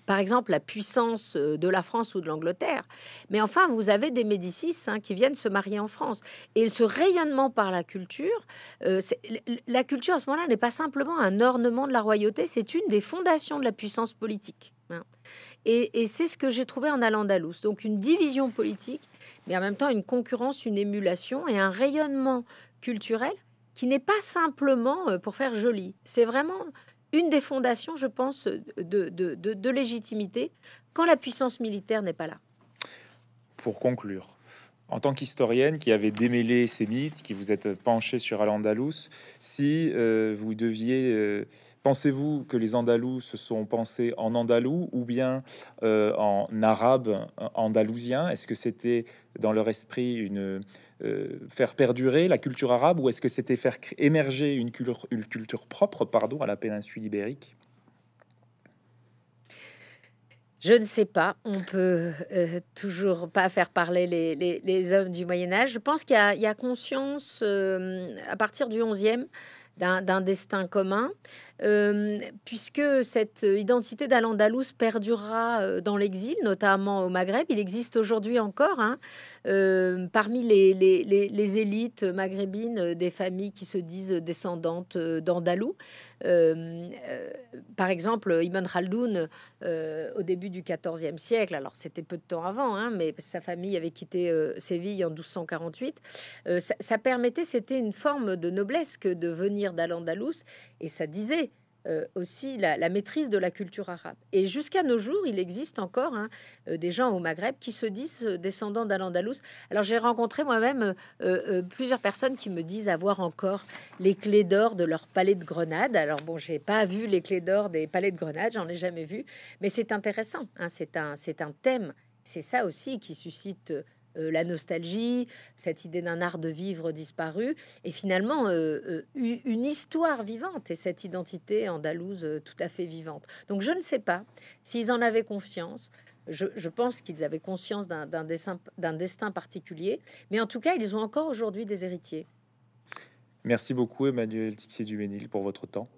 par exemple, la puissance de la France ou de l'Angleterre. Mais enfin, vous avez des Médicis hein, qui viennent se marier en France. Et ce rayonnement par la culture, la culture à ce moment-là n'est pas simplement un ornement de la royauté, c'est une des fondations de la puissance politique. Et, et c'est ce que j'ai trouvé en Al-Andalus. Donc une division politique, mais en même temps une concurrence, une émulation et un rayonnement culturel qui n'est pas simplement euh, pour faire joli. C'est vraiment une des fondations, je pense, de, de, de légitimité quand la puissance militaire n'est pas là. Pour conclure, en tant qu'historienne qui avait démêlé ces mythes, qui vous êtes penchée sur al si euh, vous deviez, euh, pensez-vous que les Andalous se sont pensés en andalou ou bien euh, en arabe andalousien Est-ce que c'était dans leur esprit une faire perdurer la culture arabe ou est-ce que c'était faire émerger une, culture, une culture propre, pardon, à la péninsule ibérique je ne sais pas. On peut euh, toujours pas faire parler les, hommes du Moyen Âge. Je pense qu'il y, a conscience euh, à partir du 11e d'un destin commun. Euh, puisque cette identité d'Al-Andalus perdurera euh, dans l'exil, notamment au Maghreb. Il existe aujourd'hui encore, hein, euh, parmi les, élites maghrébines, des familles qui se disent descendantes d'Andalous. par exemple, Ibn Khaldoun, au début du XIVe siècle, alors c'était peu de temps avant, hein, mais sa famille avait quitté Séville en 1248, ça, permettait, c'était une forme de noblesse que de venir dal et ça disait euh, aussi la, maîtrise de la culture arabe. Et jusqu'à nos jours, il existe encore hein, euh, des gens au Maghreb qui se disent euh, descendants d'Al-Andalus. Alors j'ai rencontré moi-même plusieurs personnes qui me disent avoir encore les clés d'or de leur palais de Grenade. Alors bon, j'ai pas vu les clés d'or des palais de Grenade, j'en ai jamais vu, mais c'est intéressant. Hein, c'est un, c'est un thème. C'est ça aussi qui suscite euh, la nostalgie, cette idée d'un art de vivre disparu, et finalement euh, euh, une histoire vivante et cette identité andalouse tout à fait vivante. Donc je ne sais pas s'ils en avaient confiance. Je, pense qu'ils avaient conscience d'un destin, particulier, mais en tout cas, ils ont encore aujourd'hui des héritiers. Merci beaucoup, Emmanuel Tixier-Duménil, pour votre temps.